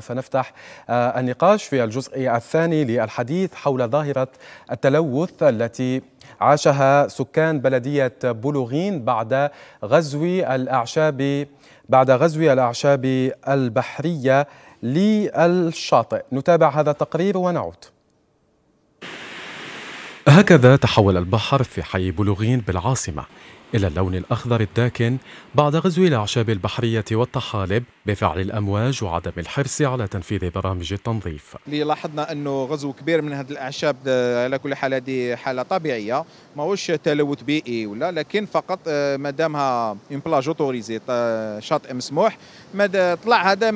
فنفتح آه، النقاش في الجزء الثاني للحديث حول ظاهرة التلوث التي عاشها سكان بلدية بولوغين بعد غزو الأعشاب بعد غزو الأعشاب البحرية للشاطئ نتابع هذا التقرير ونعود هكذا تحول البحر في حي بولوغين بالعاصمة إلى اللون الأخضر الداكن بعد غزو الأعشاب البحرية والطحالب بفعل الأمواج وعدم الحرص على تنفيذ برامج التنظيف اللي لاحظنا أنه غزو كبير من هذه الأعشاب آه، على كل حال هذه حالة طبيعية ماهوش تلوث بيئي ولا لكن فقط ما اون بلاج اوتوريزي شاطئ مسموح طلع هذا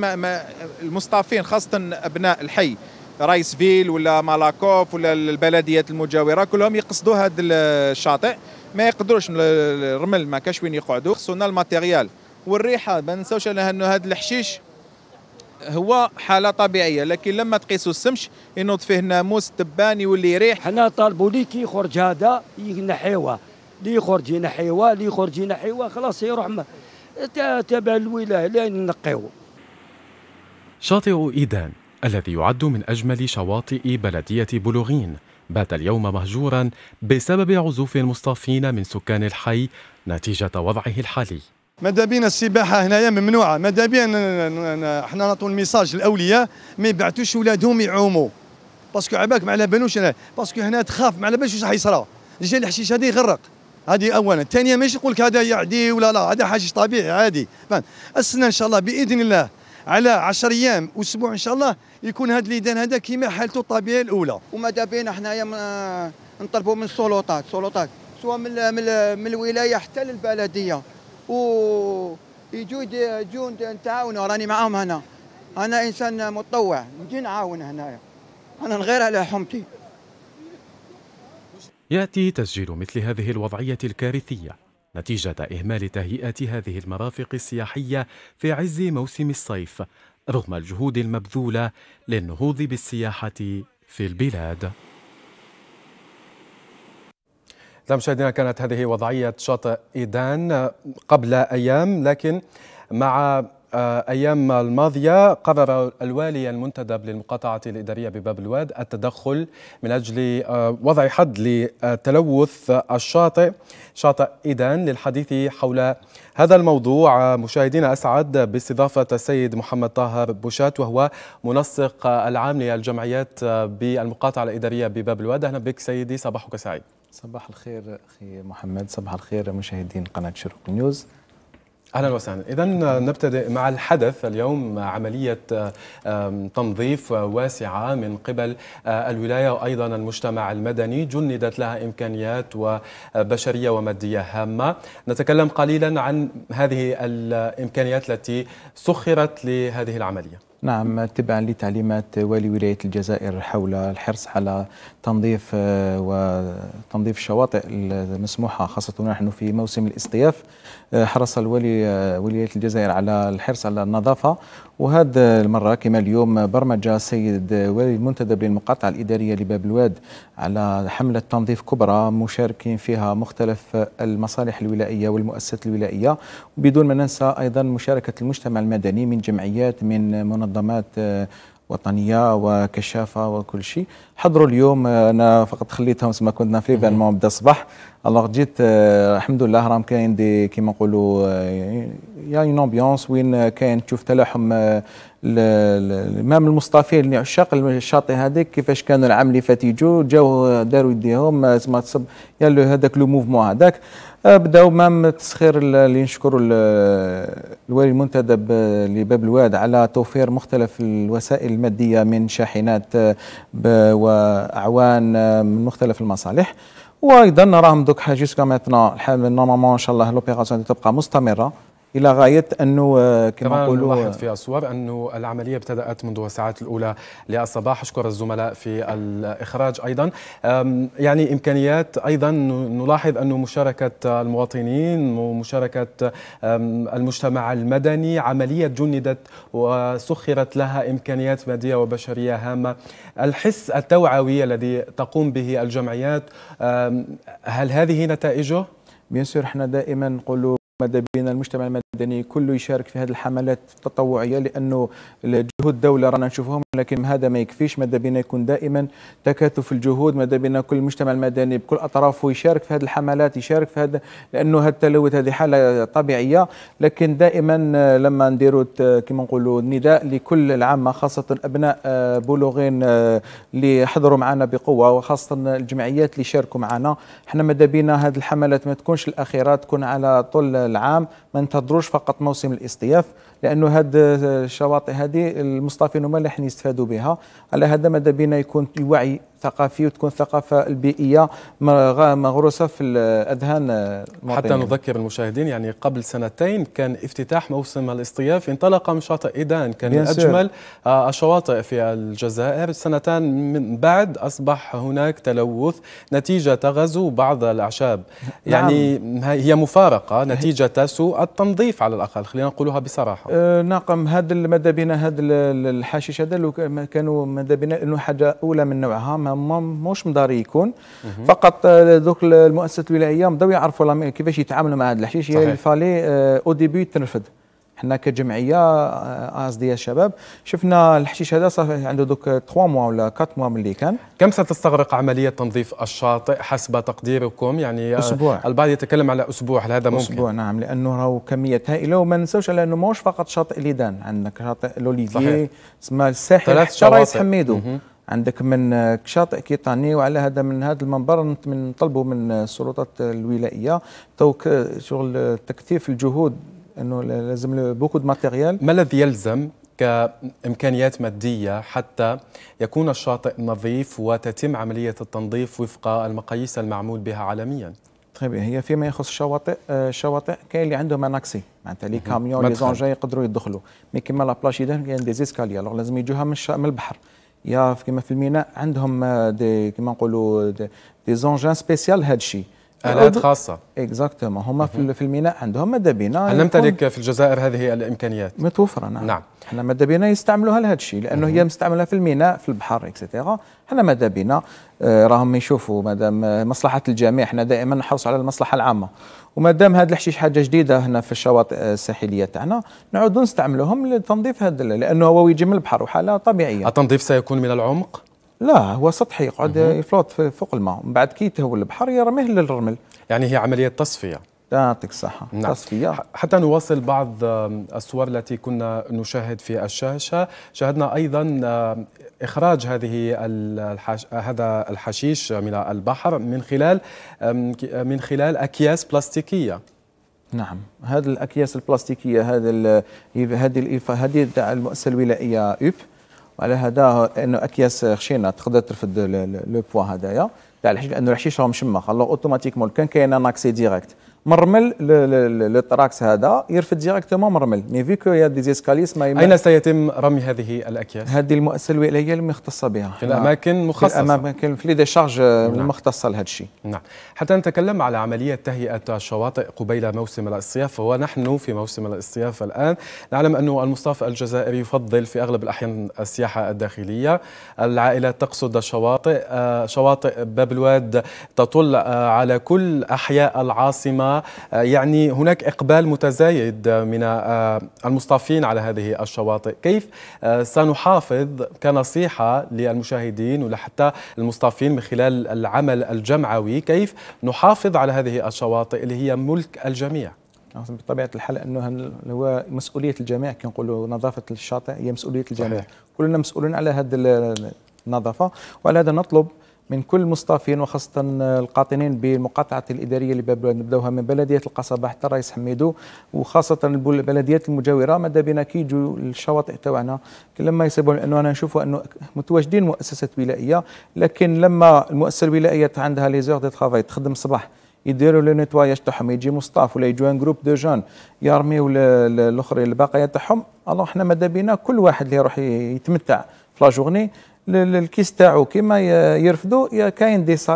المصطافين خاصة أبناء الحي رايس فيل ولا مالاكوف ولا البلديات المجاوره كلهم يقصدوا هذا الشاطئ ما يقدروش الرمل ما كاش وين يقعدوا خصونا الماتيريال والريحه ما ننساوش انه هذا الحشيش هو حاله طبيعيه لكن لما تقيسوا السمش ينوض فيه ناموس تبان يولي يريح حنا طالبوا لي كي يخرج هذا ينحيوه لي يخرج ينحيوه لي يخرج ينحيوه خلاص يروح تابع الولايه لا نقيوه شاطئ ايدان الذي يعد من أجمل شواطئ بلدية بلوغين بات اليوم مهجورا بسبب عزوف مصطفين من سكان الحي نتيجة وضعه الحالي ماذا بينا السباحه هنايا ممنوعه ماذا بينا احنا نعطوا الميساج للاولياء ما يبعتوش ولادهم يعوموا باسكو عباك ما على بالوش هنا باسكو هنا تخاف ما على بالش واش راح يصرى جا الحشيش هذا يغرق هذه اولا ثانيا ماشي يقول لك هذا يعدي ولا لا هذا حشيش طبيعي عادي السنه ان شاء الله باذن الله على 10 ايام واسبوع ان شاء الله يكون هذا الميدان هذا كما حالته الطبيعيه الاولى وماذا بينا حنايا نطلبوا من السلطات السلطات سواء من من الولايه حتى للبلديه و يجوا يجوا نتعاونوا راني معاهم هنا انا انسان متطوع نجي نعاون هنايا انا نغير على حمتي ياتي تسجيل مثل هذه الوضعيه الكارثيه نتيجة إهمال تهيئة هذه المرافق السياحية في عز موسم الصيف رغم الجهود المبذولة للنهوض بالسياحة في البلاد مشاهدينا كانت هذه وضعية شاطئ إيدان قبل أيام لكن مع أيام الماضية قرر الوالي المنتدب للمقاطعة الإدارية بباب الواد التدخل من أجل آه، وضع حد لتلوث الشاطئ شاطئ إيدان للحديث حول هذا الموضوع مشاهدينا أسعد باستضافة السيد محمد طاهر بوشات وهو منسق العام للجمعيات بالمقاطعة الإدارية بباب الواد أهلا بك سيدي صباحك سعيد صباح الخير أخي محمد صباح الخير مشاهدين قناة شروق نيوز اهلا وسهلا اذا نبتدئ مع الحدث اليوم عمليه تنظيف واسعه من قبل آه، الولايه وايضا المجتمع المدني جندت لها امكانيات وبشريه وماديه هامه نتكلم قليلا عن هذه الامكانيات التي سخرت لهذه العمليه نعم تبعا لتعليمات والي ولاية الجزائر حول الحرص على تنظيف آه، وتنظيف الشواطئ المسموحة خاصة نحن في موسم الاصطياف آه، حرص الولي آه، ولاية الجزائر على الحرص على النظافة وهذا المرة كما اليوم برمج السيد والي المنتدب للمقاطعة الإدارية لباب الواد على حملة تنظيف كبرى مشاركين فيها مختلف المصالح الولائية والمؤسسات الولائية بدون ما ننسى أيضا مشاركة المجتمع المدني من جمعيات من منظمات منظمات آه، وطنيه وكشافه وكل شيء حضروا اليوم آه، انا فقط خليتهم كما كنا في ليفينمون بدا الصباح الوغ جيت الحمد لله راهم كاين دي كيما نقولوا يا اون امبيونس وين كاين تشوف تلاحم المصطفى اللي عشاق الشاطئ هذاك كيفاش كانوا العام اللي فات يجوا جاو داروا يديهم زعما تصب يلو هذاك لو موفمون هذاك بداو مام تسخير اللي نشكروا الوالي المنتدب آه، لباب الواد على توفير مختلف الوسائل الماديه من شاحنات آه، واعوان آه، من مختلف المصالح وايضا راهم دوك حاجز كما maintenant الحال نورمالمون ان شاء الله لوبيراسيون تبقى مستمره الى غايه انه آه، كما نقولوا لاحظ في الصور انه العمليه ابتدات منذ الساعات الاولى للصباح اشكر الزملاء في الاخراج ايضا يعني امكانيات ايضا نلاحظ انه مشاركه المواطنين ومشاركه المجتمع المدني عمليه جندت وسخرت لها امكانيات ماديه وبشريه هامه الحس التوعوي الذي تقوم به الجمعيات هل هذه نتائجه؟ بيان سور احنا دائما نقولوا مدى بين المجتمع المدني كله يشارك في هذه الحملات التطوعيه لانه جهود الدوله رانا نشوفهم لكن هذا ما يكفيش مدى بينا يكون دائما تكاتف الجهود مدى بينا كل المجتمع المدني بكل اطرافه يشارك في هذه الحملات يشارك في هذا لانه هذا التلوث هذه حاله طبيعيه لكن دائما لما نديروا كما نقولوا نداء لكل العامه خاصه ابناء آه، بلوغين آه، اللي حضروا معنا بقوه وخاصه الجمعيات اللي شاركوا معنا احنا مدى بينا هذه الحملات ما تكونش الاخيره تكون على طول آه، العام ما ننتظروش فقط موسم الاصطياف لانه هاد الشواطئ هذه المصطفين هما اللي حنيستفادوا بها على هذا ماذا بينا يكون وعي ثقافيه وتكون ثقافه البيئيه مغروسه في الاذهان آه، حتى نذكر المشاهدين يعني قبل سنتين كان افتتاح موسم الاصطياف انطلق من شاطئ ايدان كان اجمل آه، الشواطئ في الجزائر سنتان من بعد اصبح هناك تلوث نتيجه غزو بعض الاعشاب نعم. يعني نعم. هي مفارقه نتيجه سوء التنظيف على الاقل خلينا نقولها بصراحه أه ناقم هذا ماذا بنا هذا الحشيش هذا كانوا ماذا بنا انه حاجه اولى من نوعها ما مش مداري يكون فقط ذوك آه، المؤسسات الولايه بداو يعرفوا كيفاش يتعاملوا مع هذا الحشيش هي او ديبي تنرفد حنا كجمعيه آه، آه، ديال الشباب شفنا الحشيش هذا صافي عنده دوك 3 موا ولا 4 موا ملي كان كم ستستغرق عمليه تنظيف الشاطئ حسب تقديركم يعني اسبوع البعض يتكلم على اسبوع هل هذا ممكن اسبوع نعم لانه راهو كميه هائله وما ننساوش على انه ماهوش فقط شاطئ ليدان عندك شاطئ لوليفي صحيح. تسمى الساحل ثلاث شواطئ حميدو عندك من كشاطئ كيطاني وعلى هذا من هذا المنبر نطلبوا من السلطات الولائيه توك شغل تكثيف الجهود انه لازم بوكو دو ماتيريال ما الذي يلزم كامكانيات ماديه حتى يكون الشاطئ نظيف وتتم عمليه التنظيف وفق المقاييس المعمول بها عالميا طيب، هي فيما يخص الشواطئ الشواطئ آه، كاين اللي عندهم اناكسي معناتها لي كاميون لي زونجي يقدروا يدخلوا مي كيما لا بلاش كاين دي زيسكالي لازم يجوها من, من البحر يا كما في الميناء عندهم آه، دي كما نقولوا دي زونجان سبيسيال هذا الشيء الات خاصه اكزاكتومون هما في, في الميناء عندهم ماده بناء هل نمتلك في الجزائر هذه الامكانيات؟ متوفره نعم نعم احنا ماده بناء يستعملوها لهذا الشيء لانه هي مستعمله في الميناء في البحر اكسيتيرا احنا ماده بناء آه، راهم يشوفوا مادام آه، مصلحه الجميع احنا دائما نحرص على المصلحه العامه وما دام هذا الحشيش حاجه جديده هنا في الشواطئ آه، الساحليه تاعنا نعودوا نستعملوهم لتنظيف هذا لانه هو يجي من البحر وحاله طبيعيه التنظيف سيكون من العمق لا هو سطحي يقعد يفلوت فوق الماء من بعد كي يتهوى البحر يرميه للرمل يعني هي عمليه تصفيه يعطيك الصحة نعم. تصفية حتى نواصل بعض الصور التي كنا نشاهد في الشاشة شاهدنا أيضا إخراج هذه الحش... هذا الحشيش من البحر من خلال من خلال أكياس بلاستيكية نعم هذه الأكياس البلاستيكية هذا هذه هذه المؤسسة الولائية أوب وعلى هذا انه اكياس خشينا تقدر ترفد لو بوا هذايا تاع الحشيش لانه الحشيش راه مشمخ الوغ اوتوماتيكمون كان كاين ان اكسي ديريكت مرمل للتراكس هذا يرفد ديريكتومون مرمل مي كو يا دي زيسكاليس ما اين سيتم رمي هذه الاكياس؟ هذه المؤسسه الولائيه المختصه بها في الاماكن مخصصه في الاماكن في لي ديشارج المختصه نعم. لهذا الشيء نعم حتى نتكلم على عمليه تهيئه الشواطئ قبيل موسم الاصطياف ونحن في موسم الاصطياف الان نعلم انه المصطفى الجزائري يفضل في اغلب الاحيان السياحه الداخليه العائله تقصد الشواطئ آه، شواطئ باب الواد تطل آه، على كل احياء العاصمه آه، يعني هناك إقبال متزايد من آه، المصطفين على هذه الشواطئ كيف آه، سنحافظ كنصيحة للمشاهدين ولحتى المصطفين من خلال العمل الجمعوي كيف نحافظ على هذه الشواطئ اللي هي ملك الجميع نعم، بطبيعه الحال انه هو مسؤوليه الجميع كي نقولوا نظافه الشاطئ هي مسؤوليه الجميع صحيح. كلنا مسؤولون على هذه النظافه وعلى هذا نطلب من كل مصطافين وخاصة القاطنين بالمقاطعة الإدارية اللي نبداوها من بلدية القصبة حتى الرئيس حميدو وخاصة البلديات المجاورة ماذا بنا كيجوا الشواطئ تاعنا لما يصيبوا لأنه أنا نشوفوا أنه متواجدين مؤسسات ولائية لكن لما المؤسسة الولائية عندها لي زور دي ترافاي تخدم الصباح يديروا لو نيتواياج تاعهم يجي مصطاف ولا يجوا ان جروب دو جون يرميوا الاخرين الباقيه تاعهم الوغ حنا ماذا بينا كل واحد اللي يروح يتمتع في لا جورني الكيس تاعو كيما يرفدوا كاين دي جزاكم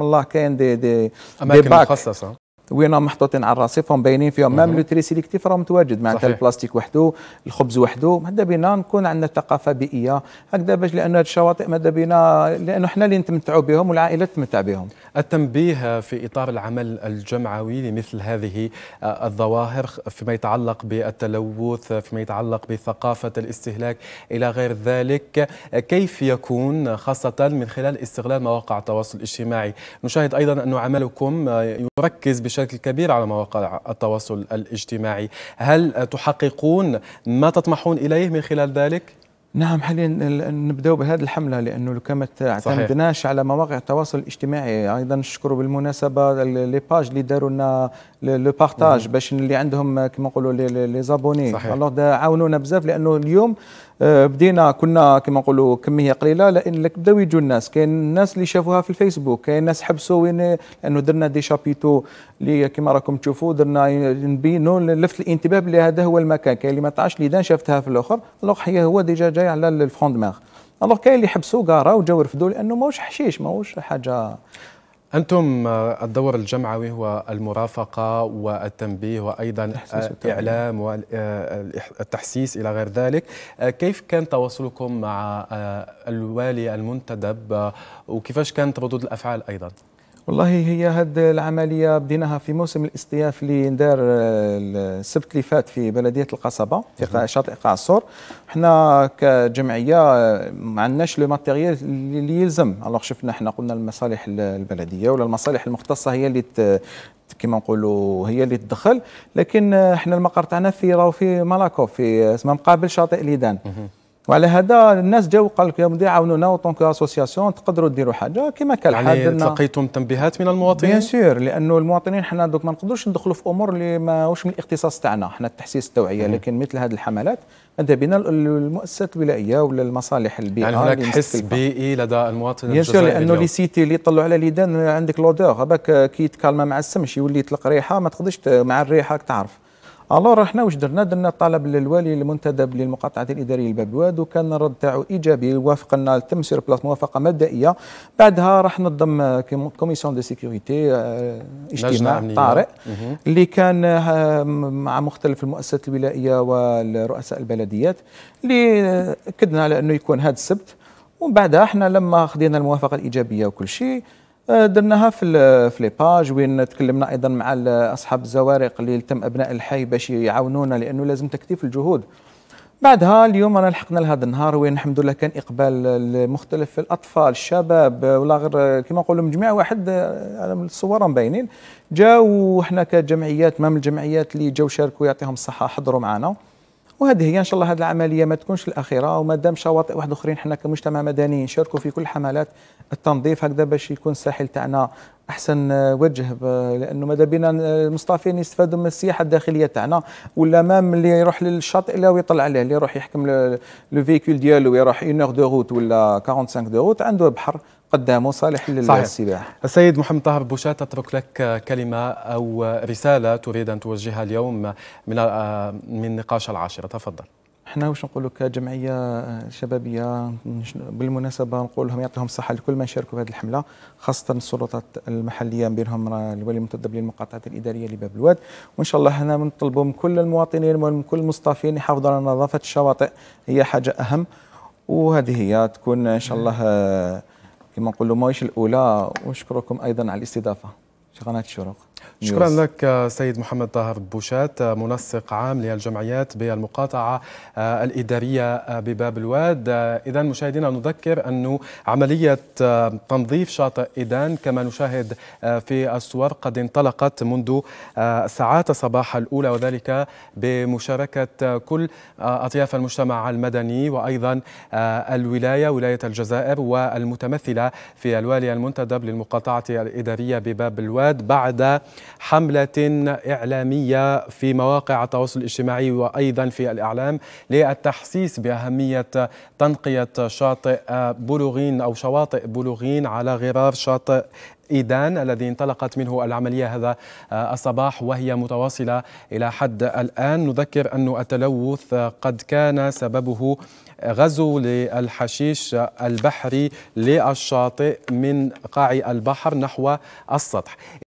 آه، الله كاين دي دي اماكن دي باك مخصصه وين محطوطين على فهم باينين فيهم مام لو تري سيليكتيف راه متواجد معناتها البلاستيك وحده الخبز وحده ماذا بينا نكون عندنا ثقافه بيئيه هكذا باش لان هاد الشواطئ ماذا بينا لانه حنا اللي نتمتعوا بهم والعائله تتمتع بهم التنبيه في اطار العمل الجمعوي لمثل هذه آه، الظواهر فيما يتعلق بالتلوث فيما يتعلق بثقافه الاستهلاك الى غير ذلك كيف يكون خاصه من خلال استغلال مواقع التواصل الاجتماعي نشاهد ايضا ان عملكم آه، يركز بشكل بشكل كبير على مواقع التواصل الاجتماعي هل تحققون ما تطمحون إليه من خلال ذلك؟ نعم حاليا نبدأ بهذه الحملة لأنه كما اعتمدناش على مواقع التواصل الاجتماعي أيضا نشكر بالمناسبة لي باج اللي داروا لنا لو باش اللي عندهم كما نقولوا لي زابوني عاونونا بزاف لأنه اليوم آه، بدينا كنا كما نقولوا كميه قليله لان بداو يجوا الناس كاين الناس اللي شافوها في الفيسبوك كاين ناس حبسوا وين لانه درنا دي شابيتو اللي كما راكم تشوفوا درنا نبينوا لفت الانتباه بلي هذا هو المكان كاين اللي ما تعرفش دان شافتها في الاخر الوغ هي هو ديجا جاي على الفون ماغ الوغ كاين اللي حبسوا قارا وجاو رفدوا لانه ماهوش حشيش ماهوش حاجه أنتم آه، الدور الجمعوي هو المرافقة والتنبيه وأيضا آه، الإعلام والتحسيس آه، إلى غير ذلك كيف كان تواصلكم مع الوالي المنتدب وكيفاش كانت ردود الأفعال أيضا؟ والله هي هاد العملية بديناها في موسم الاصطياف اللي ندار آه، السبت اللي فات في بلدية القصبة في شاطئ قاع السور حنا كجمعية آه، ما عندناش لو ماتيريال اللي يلزم الوغ شفنا حنا قلنا المصالح البلدية ولا المصالح المختصة هي اللي كما نقولوا هي اللي تدخل لكن آه، حنا المقر تاعنا في راهو في مالاكو في اسمها مقابل شاطئ ليدان وعلى هذا الناس جاو قال لك يا مدير عاونونا اونطونك اسوسياسيون تقدروا ديروا حاجه كما الحال يعني حاجة تلقيتم تنبيهات من المواطنين؟ بيان سور لانه المواطنين حنا دوك ما نقدروش ندخلوا في امور اللي ماهوش من الاختصاص تاعنا حنا التحسيس التوعيه لكن مثل هذه الحملات ماذا بنا المؤسسات الولائيه ولا المصالح البيئيه يعني هناك حس بيئي لدى المواطن بيان سور لانه لي سيتي اللي يطلعوا على ليدان عندك لودور هذاك كي يتكالما مع السمش يولي يطلق ريحه ما تقدرش مع الريحه تعرف الو احنا واش درنا درنا طلب للوالي المنتدب للمقاطعه الاداريه البابواد وكان الرد تاعو ايجابي وافقنا تم سير موافقه مبدئيه بعدها راح نضم كوميسيون دو سيكوريتي اجتماع طارئ اللي كان آه، مع مختلف المؤسسات الولائيه والرؤساء البلديات اللي اكدنا آه، على انه يكون هذا السبت ومن بعدها احنا لما خدينا الموافقه الايجابيه وكل شيء آه، درناها في في لي باج وين تكلمنا ايضا مع اصحاب الزوارق اللي تم ابناء الحي باش يعاونونا لانه لازم تكثيف الجهود بعدها اليوم انا لحقنا لهذا النهار وين الحمد لله كان اقبال لمختلف الاطفال الشباب ولا غير كما نقولوا جميع واحد آه، على الصور مبينين جاوا وحنا كجمعيات ما من الجمعيات اللي جاوا شاركوا يعطيهم الصحه حضروا معنا وهذه هي ان شاء الله هذه العمليه ما تكونش الاخيره وما دام شواطئ واحد اخرين حنا كمجتمع مدني نشاركوا في كل حملات التنظيف هكذا باش يكون الساحل تاعنا احسن آه، وجه لانه ماذا بينا آه، المستضيفين يستفادوا من السياحه الداخليه تاعنا ولا مام اللي يروح للشاطئ لا ويطلع عليه اللي يروح يحكم لو فيكول ديالو يروح 1 دو روت ولا 45 دو روت عنده بحر قدامه صالح للسباح السيد محمد طاهر بوشات أترك لك كلمة أو رسالة تريد أن توجهها اليوم من من نقاش العاشرة تفضل احنا واش نقول لك جمعية شبابيه بالمناسبه نقول لهم يعطيهم الصحه لكل من شاركوا في هذه الحمله خاصه السلطات المحليه بينهم الولي المنتدب للمقاطعات الاداريه لباب الواد وان شاء الله هنا نطلبوا من كل المواطنين ومن كل المصطفين يحافظوا على نظافه الشواطئ هي حاجه اهم وهذه هي تكون ان شاء الله كما نقول له مويش الاولى ونشكركم ايضا على الاستضافه في قناه الشروق شكرا لك سيد محمد طاهر بوشات منسق عام للجمعيات بالمقاطعة آه، الإدارية آه، بباب الواد آه، إذا مشاهدينا نذكر أن عملية تنظيف شاطئ إدان كما نشاهد في الصور قد انطلقت منذ ساعات صباح الأولى وذلك بمشاركة كل أطياف المجتمع المدني وأيضا الولاية ولاية الجزائر والمتمثلة في الوالي المنتدب للمقاطعة الإدارية بباب الواد بعد حملة إعلامية في مواقع التواصل الاجتماعي وأيضا في الإعلام للتحسيس بأهمية تنقية شاطئ بلوغين أو شواطئ بلوغين على غرار شاطئ إيدان الذي انطلقت منه العملية هذا الصباح وهي متواصلة إلى حد الآن نذكر أن التلوث قد كان سببه غزو للحشيش البحري للشاطئ من قاع البحر نحو السطح